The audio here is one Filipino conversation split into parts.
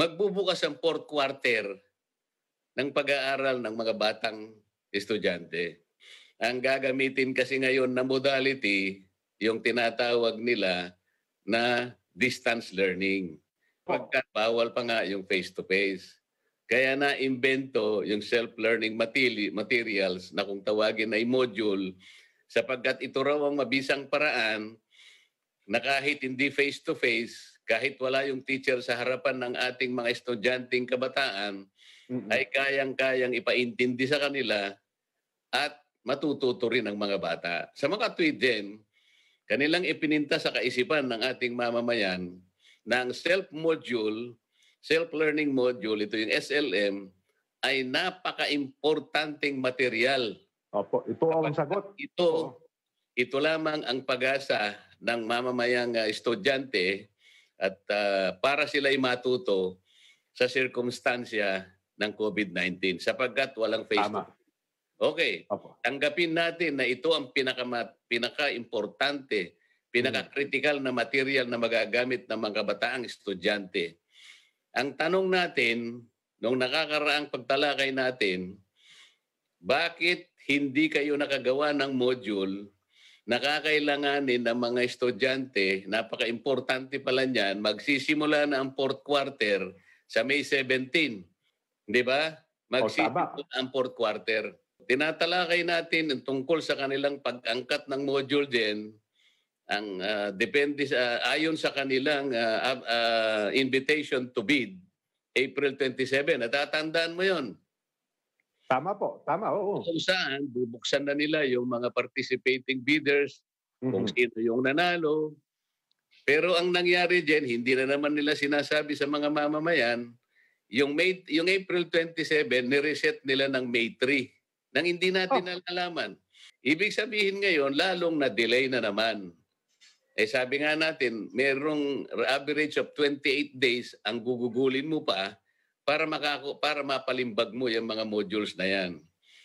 Magbubukas ang fourth quarter ng pag-aaral ng mga batang estudyante. Ang gagamitin kasi ngayon na modality, yung tinatawag nila na distance learning. Oh. Pagka bawal pa nga yung face-to-face. Kaya na-invento yung self-learning materials na kung tawagin ay module sapagkat ito raw ang mabisang paraan na kahit hindi face-to-face, face to face kahit wala yung teacher sa harapan ng ating mga estudyanteng kabataan, mm-hmm. ay kayang-kayang ipaintindi sa kanila at matututo rin ang mga bata. Sa mga tweet din, kanilang ipininta sa kaisipan ng ating mamamayan ng self-module, self-learning module, ito yung SLM, ay napaka-importanting material. Opo, ito ang sagot. Ito, ito lamang ang pag-asa ng mamamayang ah, estudyante at uh, para sila ay matuto sa sirkumstansya ng COVID-19 sapagkat walang Facebook. Tama. Okay, Opo. tanggapin natin na ito ang pinaka pinaka-importante, pinaka-critical na material na magagamit ng mga kabataang estudyante. Ang tanong natin, nung nakakaraang pagtalakay natin, bakit hindi kayo nakagawa ng module nakakailanganin ng mga estudyante, napaka-importante pala niyan, magsisimula na ang fourth quarter sa May 17. Di ba? Oh, magsisimula na ang fourth quarter. Tinatalakay natin tungkol sa kanilang pag-angkat ng module din, ang uh, depende sa, uh, ayon sa kanilang uh, uh, invitation to bid, April 27. Natatandaan mo yon Tama po, tama, oo. Kung saan, bubuksan na nila yung mga participating bidders, mm-hmm. kung mhm. sino yung nanalo. Pero ang nangyari dyan, hindi na naman nila sinasabi sa mga mamamayan, yung, May, yung April 27, nireset nila ng May 3, nang hindi natin oh. nalalaman. Ibig sabihin ngayon, lalong na-delay na naman. Eh sabi nga natin, merong average of 28 days ang gugugulin mo pa para makako para mapalimbag mo yung mga modules na yan.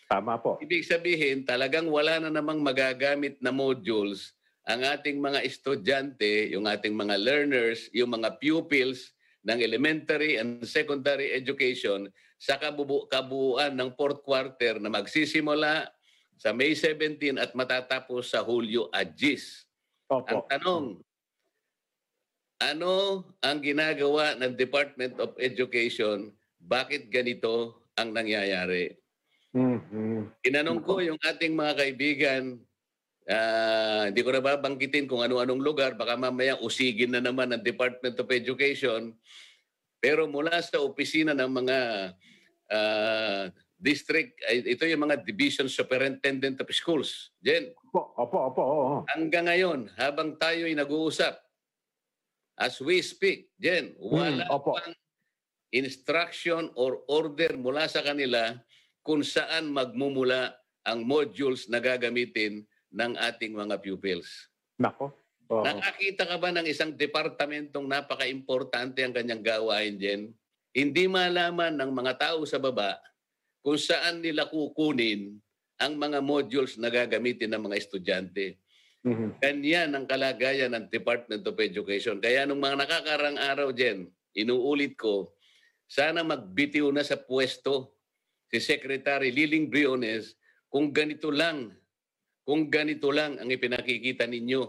Tama po. Ibig sabihin, talagang wala na namang magagamit na modules ang ating mga estudyante, yung ating mga learners, yung mga pupils ng elementary and secondary education sa kabubu- kabuuan ng fourth quarter na magsisimula sa May 17 at matatapos sa Hulyo at Gis. Opo. Ang tanong, ano ang ginagawa ng Department of Education? Bakit ganito ang nangyayari? Mm-hmm. Tinanong ko yung ating mga kaibigan, uh, hindi ko na babanggitin kung ano-anong lugar, baka mamaya usigin na naman ng Department of Education. Pero mula sa opisina ng mga uh, district, ito yung mga division superintendent of schools. Jen? Opo, opo, opo. opo. Hanggang ngayon, habang tayo ay nag-uusap, As we speak, Jen, hmm, wala mm, opo. pang instruction or order mula sa kanila kung saan magmumula ang modules na gagamitin ng ating mga pupils. Nako. Oh. Nakakita ka ba ng isang departamentong napaka-importante ang kanyang gawain Jen? Hindi malaman ng mga tao sa baba kung saan nila kukunin ang mga modules na gagamitin ng mga estudyante. Mm-hmm. Ganyan ang kalagayan ng Department of Education. Kaya nung mga nakakarang araw dyan, inuulit ko, sana magbitiw na sa pwesto si Secretary Liling Briones kung ganito lang, kung ganito lang ang ipinakikita ninyo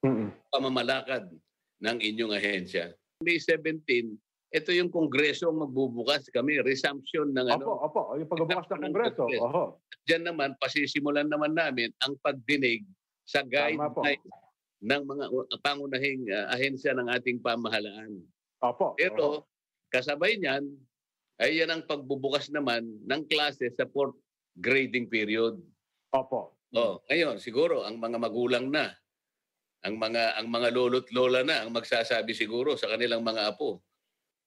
mm-hmm. pamamalakad ng inyong ahensya. May 17, ito yung kongreso ang magbubukas kami, resumption ng ano. Opo, opo, yung pagbubukas ng kongreso. Oho. Diyan naman, pasisimulan naman namin ang pagdinig sa guide ng mga pangunahing uh, ahensya ng ating pamahalaan. Opo. Ito, kasabay niyan ay yan ang pagbubukas naman ng klase sa fourth grading period. Opo. Oh, ngayon siguro ang mga magulang na ang mga ang mga lolo't lola na ang magsasabi siguro sa kanilang mga apo.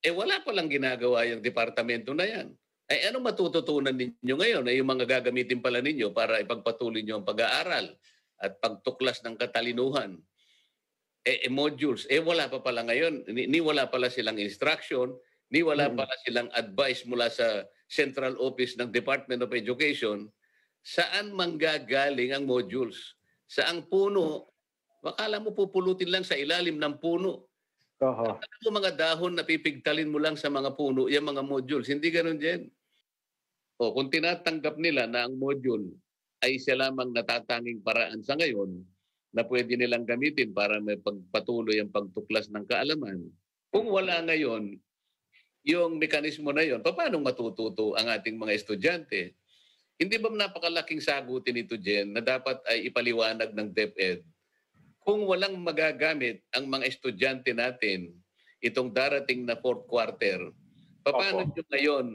Eh wala pa lang ginagawa yung departamento na yan. Ay eh, ano matututunan ninyo ngayon ay yung mga gagamitin pala ninyo para ipagpatuloy niyo ang pag-aaral at pagtuklas ng katalinuhan. Eh, eh modules, eh wala pa pala ngayon, ni, ni wala pala silang instruction, ni wala mm. pala silang advice mula sa Central Office ng Department of Education, saan manggagaling ang modules? Saang puno? Wakala mo pupulutin lang sa ilalim ng puno. Uh-huh. Ano mga dahon na pipigtalin mo lang sa mga puno, yung mga modules. Hindi ganun din. O, kung tinatanggap nila na ang module ay siya lamang natatanging paraan sa ngayon na pwede nilang gamitin para may pagpatuloy ang pagtuklas ng kaalaman. Kung wala ngayon, yung mekanismo na yon, paano matututo ang ating mga estudyante? Hindi ba napakalaking sagutin ito, Jen, na dapat ay ipaliwanag ng DepEd? Kung walang magagamit ang mga estudyante natin itong darating na fourth quarter, paano nyo ngayon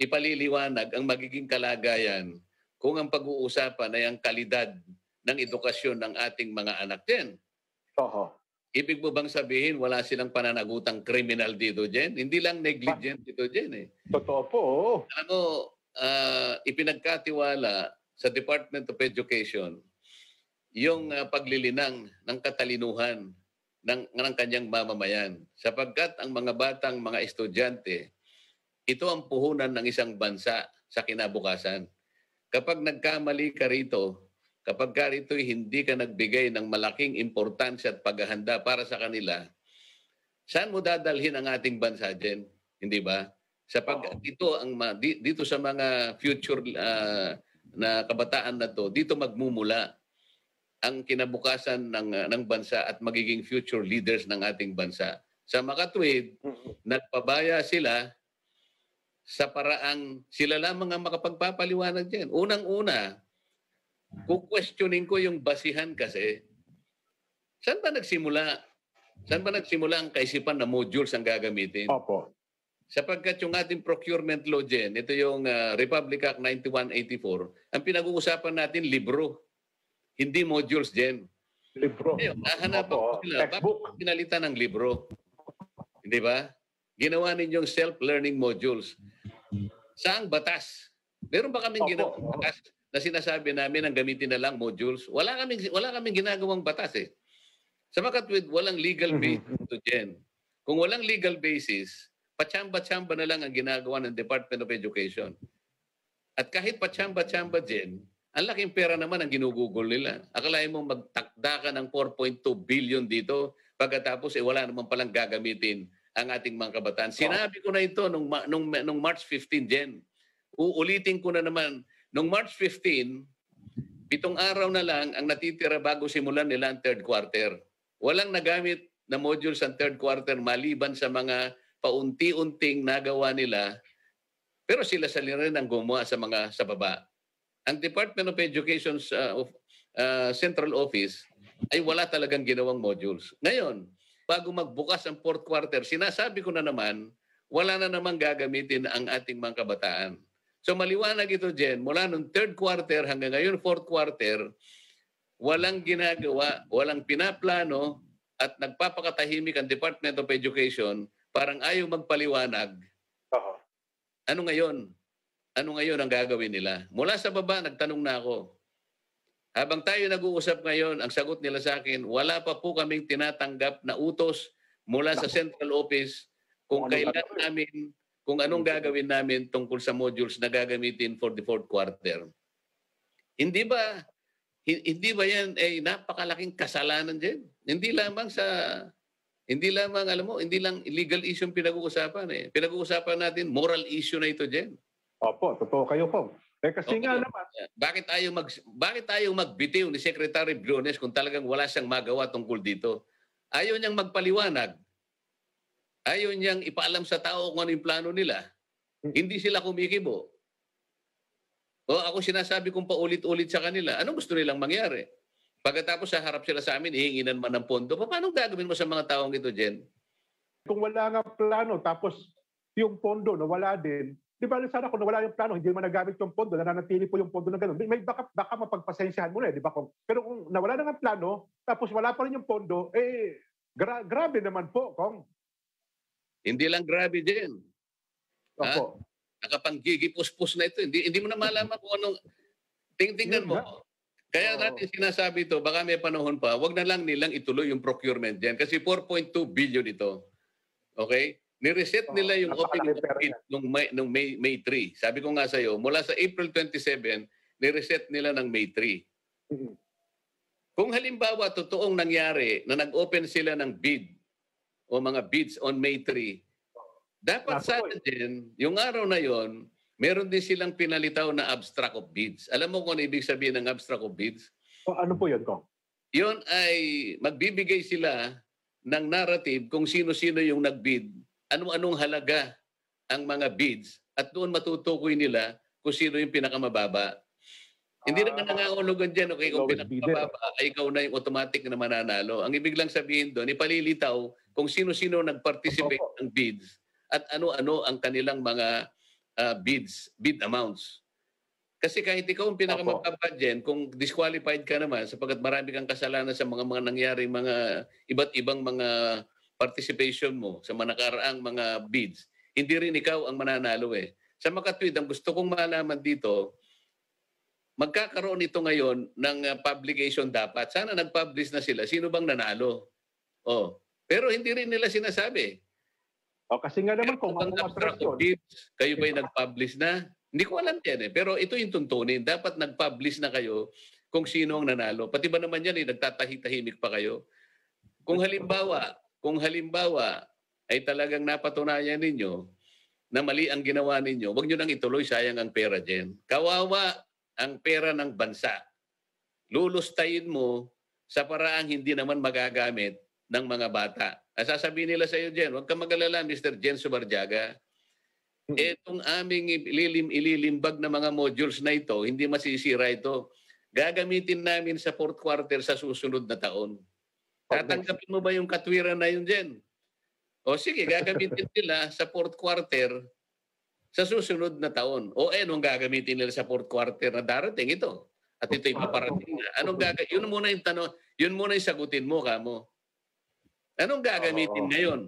ipaliliwanag ang magiging kalagayan kung ang pag-uusapan ay ang kalidad ng edukasyon ng ating mga anak din. Oho. Ibig mo bang sabihin wala silang pananagutang criminal dito, Jen? Hindi lang negligent dito, Jen. Eh. Totoo po. Ano, uh, ipinagkatiwala sa Department of Education yung uh, paglilinang ng katalinuhan ng, ng kanyang mamamayan. Sapagkat ang mga batang mga estudyante, ito ang puhunan ng isang bansa sa kinabukasan. Kapag nagkamali ka rito, kapag ka rito hindi ka nagbigay ng malaking importansya at paghahanda para sa kanila, saan mo dadalhin ang ating bansa dyan? Hindi ba? Sa pag dito ang dito sa mga future uh, na kabataan na to, dito magmumula ang kinabukasan ng ah, ng bansa at magiging future leaders ng ating bansa. Sa makatwid, mm-hmm. nagpabaya sila sa paraang sila lamang ang makapagpapaliwanag dyan. Unang-una, kukwestiyonin ko yung basihan kasi, saan ba nagsimula? Saan ba nagsimula ang kaisipan na modules ang gagamitin? Opo. Sapagkat yung ating procurement law dyan, ito yung uh, Republic Act 9184, ang pinag-uusapan natin libro, hindi modules dyan. Libro. Ngayon, nahanapan ko sila, bakit pinalitan ng libro? Hindi ba? Ginawa ninyong self-learning modules. Saang batas? Meron ba kaming ginawang batas na sinasabi namin ang gamitin na lang modules? Wala kaming, wala kaming ginagawang batas eh. Samakat with walang legal mhm. basis to gen. Kung walang legal basis, pachamba-chamba na lang ang ginagawa ng Department of Education. At kahit pachamba-chamba din, ang laking pera naman ang ginugugol nila. Akalain mo magtakda ka ng 4.2 billion dito, pagkatapos eh, wala naman palang gagamitin ang ating mga kabataan. Sinabi ko na ito nung, nung, nung March 15, Jen. Uulitin ko na naman, nung March 15, pitong araw na lang ang natitira bago simulan nila ang third quarter. Walang nagamit na modules ang third quarter maliban sa mga paunti-unting nagawa nila. Pero sila sa rin ang gumawa sa mga sa baba. Ang Department of Education's uh, of, uh, Central Office ay wala talagang ginawang modules. Ngayon, bago magbukas ang fourth quarter, sinasabi ko na naman, wala na namang gagamitin ang ating mga kabataan. So maliwanag ito, Jen, mula nung third quarter hanggang ngayon fourth quarter, walang ginagawa, walang pinaplano, at nagpapakatahimik ang Department of Education, parang ayaw magpaliwanag. uh Ano ngayon? Ano ngayon ang gagawin nila? Mula sa baba, nagtanong na ako, habang tayo nag-uusap ngayon, ang sagot nila sa akin, wala pa po kaming tinatanggap na utos mula sa central office kung kailan namin, kung anong gagawin namin tungkol sa modules na gagamitin for the fourth quarter. Hindi ba hindi ba yan ay eh, napakalaking kasalanan din? Hindi lamang sa hindi lamang alam mo, hindi lang legal issue pinag-uusapan eh. Pinag-uusapan natin moral issue na ito din. Opo, totoo kayo po. Eh kasi okay. nga naman. Bakit tayo mag bakit tayo magbitiw ni Secretary Briones kung talagang wala siyang magawa tungkol dito? Ayaw niyang magpaliwanag. Ayaw niyang ipaalam sa tao kung ano yung plano nila. Mm. Hindi sila kumikibo. O ako sinasabi kong paulit-ulit sa kanila, ano gusto nilang mangyari? Pagkatapos sa harap sila sa amin, hihinginan man ng pondo. Paano gagawin mo sa mga taong ito, Jen? Kung wala nga plano, tapos yung pondo na wala din, Di ba, sana kung nawala yung plano, hindi naman nagamit yung pondo, nananatili po yung pondo na ganun. May baka, baka mapagpasensyahan mo na, eh, di ba? Kung, pero kung nawala na ng plano, tapos wala pa rin yung pondo, eh, gra- grabe naman po, Kong. Hindi lang grabe din. Opo. Ha? Nakapanggigipus-pus na ito. Hindi, hindi mo na malaman kung anong... Tingtingnan mo. Kaya natin sinasabi ito, baka may panahon pa, wag na lang nilang ituloy yung procurement dyan. Kasi 4.2 billion ito. Okay? Ni-reset nila yung oh, opening date nung May, nung May, May 3. Sabi ko nga sa iyo, mula sa April 27, ni-reset nila ng May 3. Mm-hmm. Kung halimbawa totoong nangyari na nag-open sila ng bid o mga bids on May 3, dapat That's eh. din, yung araw na yon, meron din silang pinalitaw na abstract of bids. Alam mo kung ano ibig sabihin ng abstract of bids? O, ano po yun, Kong? Yun ay magbibigay sila ng narrative kung sino-sino yung nagbid anong-anong halaga ang mga bids at doon matutukoy nila kung sino yung pinakamababa. Ah, Hindi naman nangangulugan dyan, okay, kung pinakamababa ay ikaw na yung automatic na mananalo. Ang ibig lang sabihin doon, ipalilitaw kung sino-sino nag-participate ng bids at ano-ano ang kanilang mga uh, bids, bid amounts. Kasi kahit ikaw ang pinakamababa dyan, kung disqualified ka naman sapagkat marami kang kasalanan sa mga mga nangyaring mga iba't ibang mga participation mo sa manakaraang mga bids, hindi rin ikaw ang mananalo eh. Sa makatwid, ang gusto kong malaman dito, magkakaroon ito ngayon ng ah, publication dapat. Sana nag-publish na sila. Sino bang nanalo? Oh. Pero hindi rin nila sinasabi. O oh, kasi nga naman kung ano ang abstract yun. Kayo ba'y nag-publish na? Hindi ko alam yan eh. Pero ito yung tuntunin. Dapat nag-publish na kayo kung sino ang nanalo. Pati ba naman yan eh, nagtatahitahimik pa kayo? Kung halimbawa, kung halimbawa ay talagang napatunayan ninyo na mali ang ginawa ninyo, huwag nyo nang ituloy, sayang ang pera dyan. Kawawa ang pera ng bansa. Lulustayin mo sa paraang hindi naman magagamit ng mga bata. At sasabihin nila sa iyo, Jen, huwag kang magalala, Mr. Jen Subarjaga. Hmm. Eh, itong aming ililim, ililimbag na mga modules na ito, hindi masisira ito. Gagamitin namin sa fourth quarter sa susunod na taon. Tatanggapin mo ba yung katwiran na yun dyan? O sige, gagamitin nila sa fourth quarter sa susunod na taon. O eh, anong gagamitin nila sa fourth quarter na darating ito? At ito'y paparating na. Anong gaga- yun muna yung tanong, yun muna yung sagutin mo, kamo. Anong gagamitin ngayon?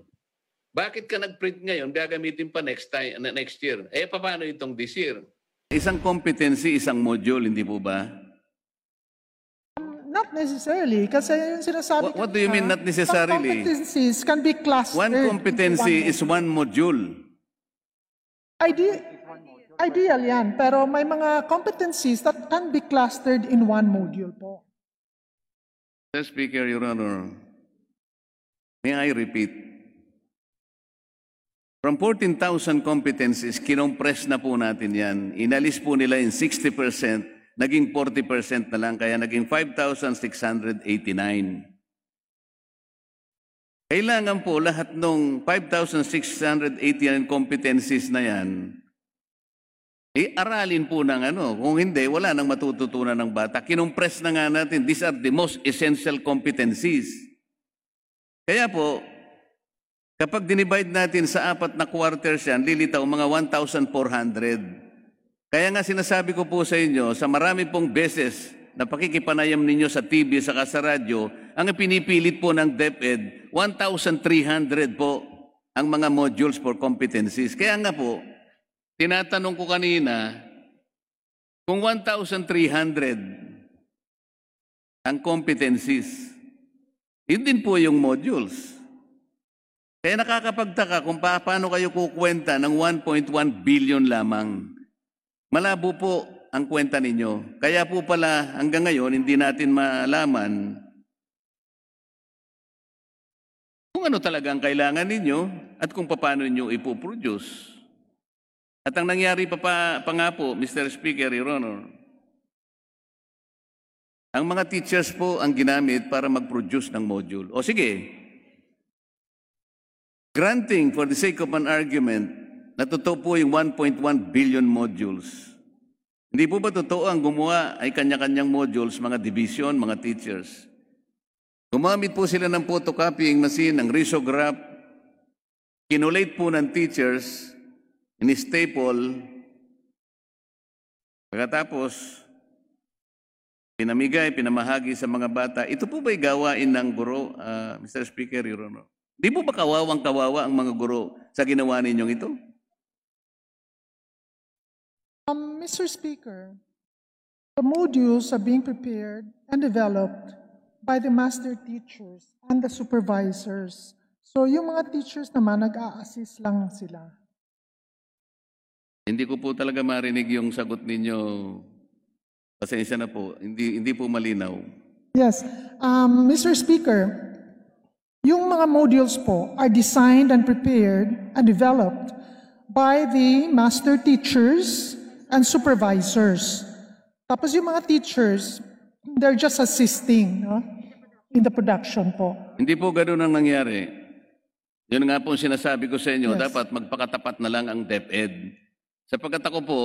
Bakit ka nag-print ngayon, gagamitin pa next time, next year? Eh, paano itong this year? Isang competency, isang module, hindi po ba? Not necessarily. Kasi yung sinasabi What, what do you mean not necessarily? competencies can be clustered. One competency is one module. Ide ideal yan, pero may mga competencies that can be clustered in one module po. Mr. Speaker, Your Honor, may I repeat? From 14,000 competencies, kinompress na po natin yan. Inalis po nila in 60% naging 40% na lang, kaya naging 5,689. Kailangan po lahat ng 5,689 competencies na yan, i-aralin po ng ano. Kung hindi, wala nang matututunan ng bata. Kinumpres na nga natin, these are the most essential competencies. Kaya po, kapag dinivide natin sa apat na quarters yan, lilitaw mga 1,400. Kaya nga sinasabi ko po sa inyo, sa marami pong beses na pakikipanayam ninyo sa TV, sa sa radyo, ang pinipilit po ng DepEd, 1,300 po ang mga modules for competencies. Kaya nga po, tinatanong ko kanina, kung 1,300 ang competencies, yun din po yung modules. Kaya nakakapagtaka kung paano kayo kukwenta ng 1.1 billion lamang. Malabo po ang kwenta ninyo. Kaya po pala hanggang ngayon hindi natin malaman kung ano talaga ang kailangan ninyo at kung paano ninyo ipoproduce. At ang nangyari pa, pa, pa nga po, Mr. Speaker, Your Honor, ang mga teachers po ang ginamit para mag-produce ng module. O sige, granting for the sake of an argument Natotoo po yung 1.1 billion modules. Hindi po ba totoo ang gumawa ay kanya-kanyang modules, mga division, mga teachers? Gumamit po sila ng photocopying machine, ng risograph, kinulate po ng teachers, in-staple, pagkatapos, pinamigay, pinamahagi sa mga bata. Ito po ba'y gawain ng guro, uh, ah, Mr. Speaker, Your Honor? Di po ba kawawang kawawa ang mga guro sa ginawa ninyong ito? Mr. Speaker, the modules are being prepared and developed by the master teachers and the supervisors. So yung mga teachers naman, nag-a-assist lang sila. Hindi ko po talaga marinig yung sagot ninyo. Pasensya na po. Hindi, hindi po malinaw. Yes. Um, Mr. Speaker, yung mga modules po are designed and prepared and developed by the master teachers and supervisors. Tapos yung mga teachers, they're just assisting no? in the production po. Hindi po ganoon ang nangyari. Yun nga po sinasabi ko sa inyo, yes. dapat magpakatapat na lang ang DepEd. Sapagkat ako po,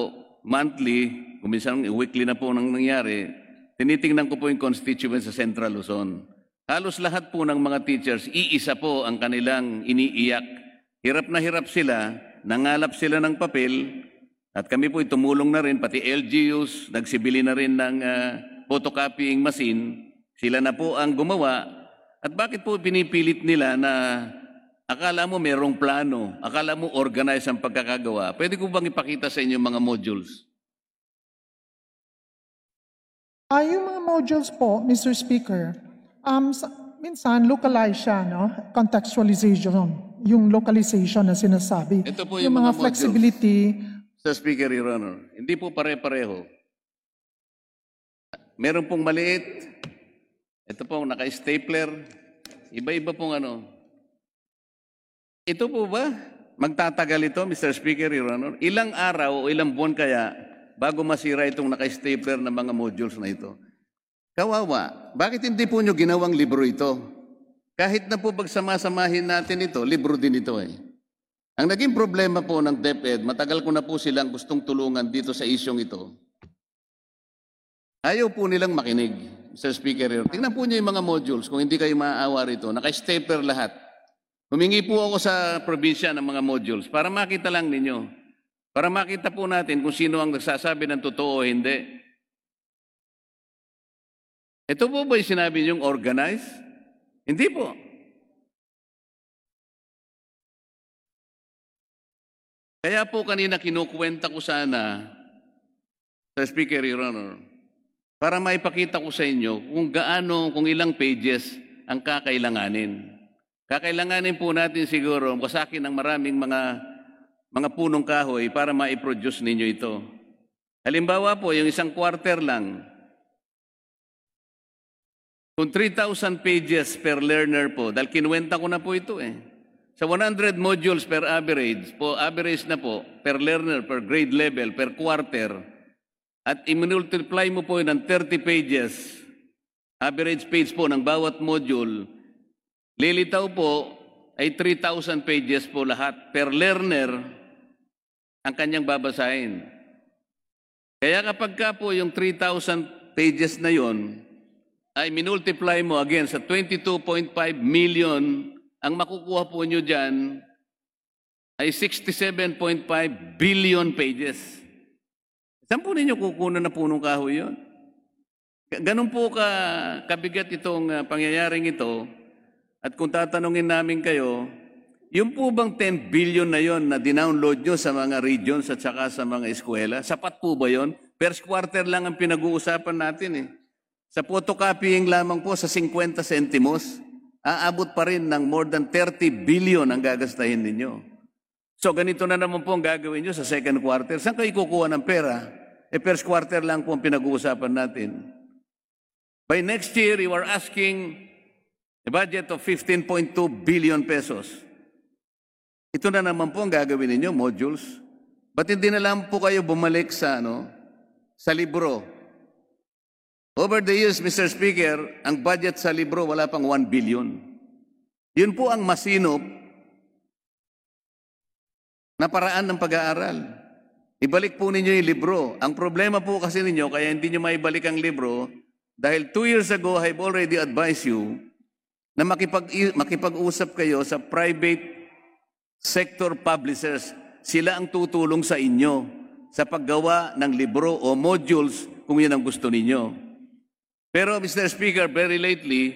monthly, kuminsan weekly na po nang nangyari, tinitingnan ko po yung constituents sa Central Luzon. Halos lahat po ng mga teachers, iisa po ang kanilang iniiyak. Hirap na hirap sila, nangalap sila ng papel, at kami po tumulong na rin, pati LGUs, nagsibili na rin ng uh, photocopying machine. Sila na po ang gumawa. At bakit po pinipilit nila na akala mo merong plano, akala mo organize ang pagkakagawa? Pwede ko bang ipakita sa inyo mga modules? Ah, yung mga modules po, Mr. Speaker, um, minsan localize siya, no? contextualization, yung localization na sinasabi. Ito po yung, yung mga, mga flexibility, modules sa Speaker, Your Honor, hindi po pare-pareho. Meron pong maliit, ito pong naka-stapler, iba-iba pong ano. Ito po ba? Magtatagal ito, Mr. Speaker, Your Honor? Ilang araw o ilang buwan kaya bago masira itong naka-stapler na mga modules na ito? Kawawa, bakit hindi po nyo ginawang libro ito? Kahit na po pagsamasamahin natin ito, libro din ito eh. Ang naging problema po ng DepEd, matagal ko na po silang gustong tulungan dito sa isyong ito. Ayaw po nilang makinig, Mr. Speaker. Tingnan po niyo yung mga modules, kung hindi kayo maaawa rito. naka stepper lahat. Humingi po ako sa probinsya ng mga modules para makita lang ninyo. Para makita po natin kung sino ang nagsasabi ng totoo o hindi. Ito po ba yung sinabi niyong organized? Hindi po. Kaya po kanina kinukuwenta ko sana sa Speaker, runner para maipakita ko sa inyo kung gaano, kung ilang pages ang kakailanganin. Kakailanganin po natin siguro, kasakin ng maraming mga mga punong kahoy para ma-produce ninyo ito. Halimbawa po, yung isang quarter lang, kung 3,000 pages per learner po, dahil kinuwenta ko na po ito eh. Sa 100 modules per average, po average na po, per learner, per grade level, per quarter, at i-multiply mo po yun ng 30 pages, average page po ng bawat module, lilitaw po ay 3,000 pages po lahat per learner ang kanyang babasahin. Kaya kapag ka po yung 3,000 pages na yon ay minultiply mo again sa 22.5 million ang makukuha po nyo dyan ay 67.5 billion pages. Saan po ninyo kukunan na punong kahoy yun? Ganun po ka, kabigat itong uh, pangyayaring ito. At kung tatanungin namin kayo, yung po bang 10 billion na yon na dinownload nyo sa mga regions at saka sa mga eskwela, sapat po ba yon? First quarter lang ang pinag-uusapan natin eh. Sa photocopying lamang po sa 50 centimos aabot pa rin ng more than 30 billion ang gagastahin ninyo. So ganito na naman po ang gagawin nyo sa second quarter. Saan kayo kukuha ng pera? E first quarter lang po ang pinag-uusapan natin. By next year, you are asking a budget of 15.2 billion pesos. Ito na naman po ang gagawin ninyo, modules. Ba't hindi na lang po kayo bumalik sa, ano, sa libro Over the years, Mr. Speaker, ang budget sa libro wala pang 1 billion. Yun po ang masinop na paraan ng pag-aaral. Ibalik po ninyo yung libro. Ang problema po kasi ninyo, kaya hindi nyo maibalik ang libro, dahil two years ago, I've already advised you na makipag, makipag-usap kayo sa private sector publishers. Sila ang tutulong sa inyo sa paggawa ng libro o modules kung yan ang gusto ninyo. Pero Mr. Speaker, very lately,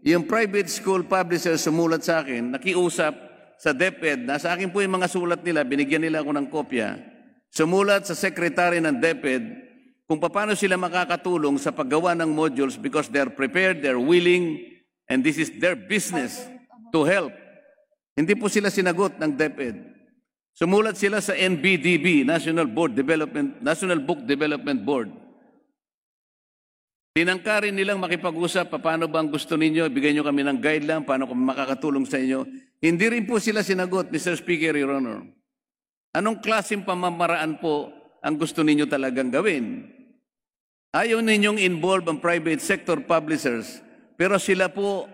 yung private school publisher sumulat sa akin, nakiusap sa DepEd, na sa akin po yung mga sulat nila, binigyan nila ako ng kopya, sumulat sa secretary ng DepEd kung paano sila makakatulong sa paggawa ng modules because they're prepared, they're willing, and this is their business to help. Hindi po sila sinagot ng DepEd. Sumulat sila sa NBDB, National Board Development, National Book Development Board. Tinangkarin nilang makipag-usap, paano ba ang gusto ninyo, bigyan nyo kami ng guideline, paano kami makakatulong sa inyo. Hindi rin po sila sinagot, Mr. Speaker, Your Honor. Anong klaseng pamamaraan po ang gusto ninyo talagang gawin? Ayaw ninyong involve ang private sector publishers, pero sila po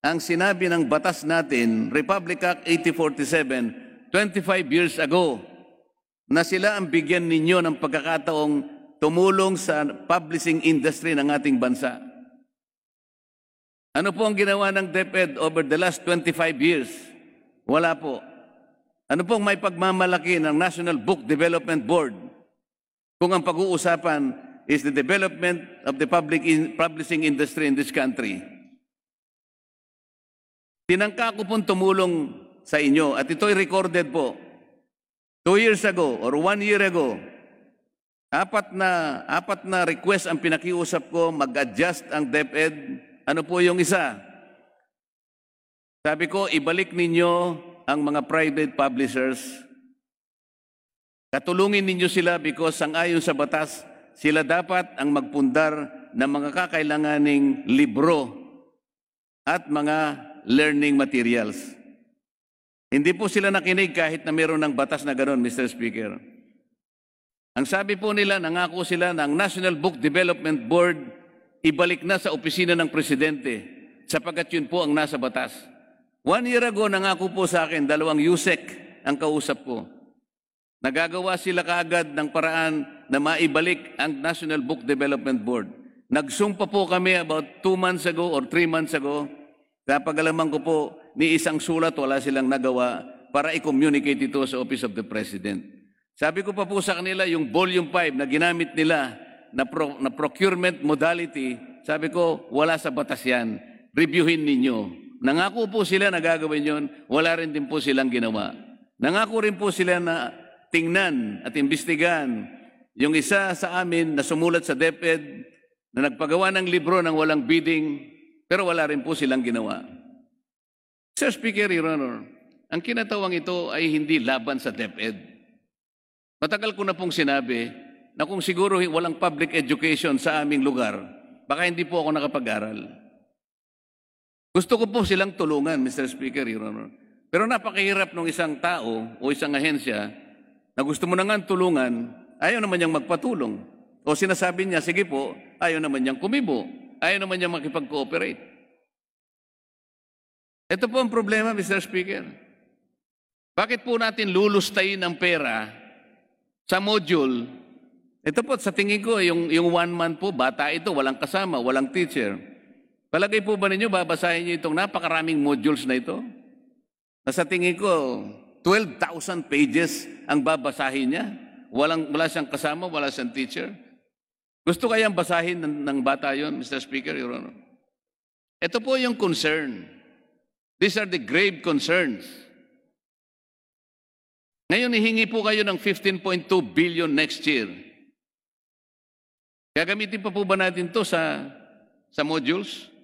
ang sinabi ng batas natin, Republic Act 8047, 25 years ago, na sila ang bigyan ninyo ng pagkakataong tumulong sa publishing industry ng ating bansa. Ano po ang ginawa ng DepEd over the last 25 years? Wala po. Ano pong may pagmamalaki ng National Book Development Board kung ang pag-uusapan is the development of the public in publishing industry in this country? Tinangka ko pong tumulong sa inyo at ito'y recorded po. Two years ago or one year ago, Apat na, apat na request ang pinakiusap ko, mag-adjust ang DepEd. Ano po yung isa? Sabi ko, ibalik ninyo ang mga private publishers. Katulungin ninyo sila because ang ayon sa batas, sila dapat ang magpundar ng mga kakailanganing libro at mga learning materials. Hindi po sila nakinig kahit na meron ng batas na ganoon, Mr. Speaker. Ang sabi po nila, nangako sila ng National Book Development Board, ibalik na sa opisina ng presidente sapagkat yun po ang nasa batas. One year ago, nangako po sa akin, dalawang USEC ang kausap ko. Nagagawa sila kaagad ng paraan na maibalik ang National Book Development Board. Nagsumpa po kami about two months ago or three months ago. Napagalaman ko po, ni isang sulat wala silang nagawa para i-communicate ito sa Office of the President. Sabi ko pa po sa kanila, yung volume 5 na ginamit nila na, pro, na procurement modality, sabi ko, wala sa batas yan. Reviewin ninyo. Nangako po sila na gagawin yon, wala rin din po silang ginawa. Nangako rin po sila na tingnan at imbestigan yung isa sa amin na sumulat sa DepEd na nagpagawa ng libro ng walang bidding, pero wala rin po silang ginawa. Sir Speaker, Your Honor, ang kinatawang ito ay hindi laban sa DepEd. Matagal ko na pong sinabi na kung siguro walang public education sa aming lugar, baka hindi po ako nakapag-aral. Gusto ko po silang tulungan, Mr. Speaker, Your Honor. Pero napakahirap ng isang tao o isang ahensya na gusto mo na nga tulungan, ayaw naman niyang magpatulong. O sinasabi niya, sige po, ayaw naman niyang kumibo. Ayaw naman niyang makipag-cooperate. Ito po ang problema, Mr. Speaker. Bakit po natin lulustayin ang pera sa module. Ito po, sa tingin ko, yung, yung one month po, bata ito, walang kasama, walang teacher. Palagay po ba ninyo, babasahin niyo itong napakaraming modules na ito? Na sa tingin ko, 12,000 pages ang babasahin niya. Walang, wala siyang kasama, wala siyang teacher. Gusto kayang basahin ng, ng bata yon, Mr. Speaker, Your Honor? Ito po yung concern. These are the grave concerns ngayon, hihingi po kayo ng 15.2 billion next year. Kaya gamitin pa po ba natin to sa, sa modules?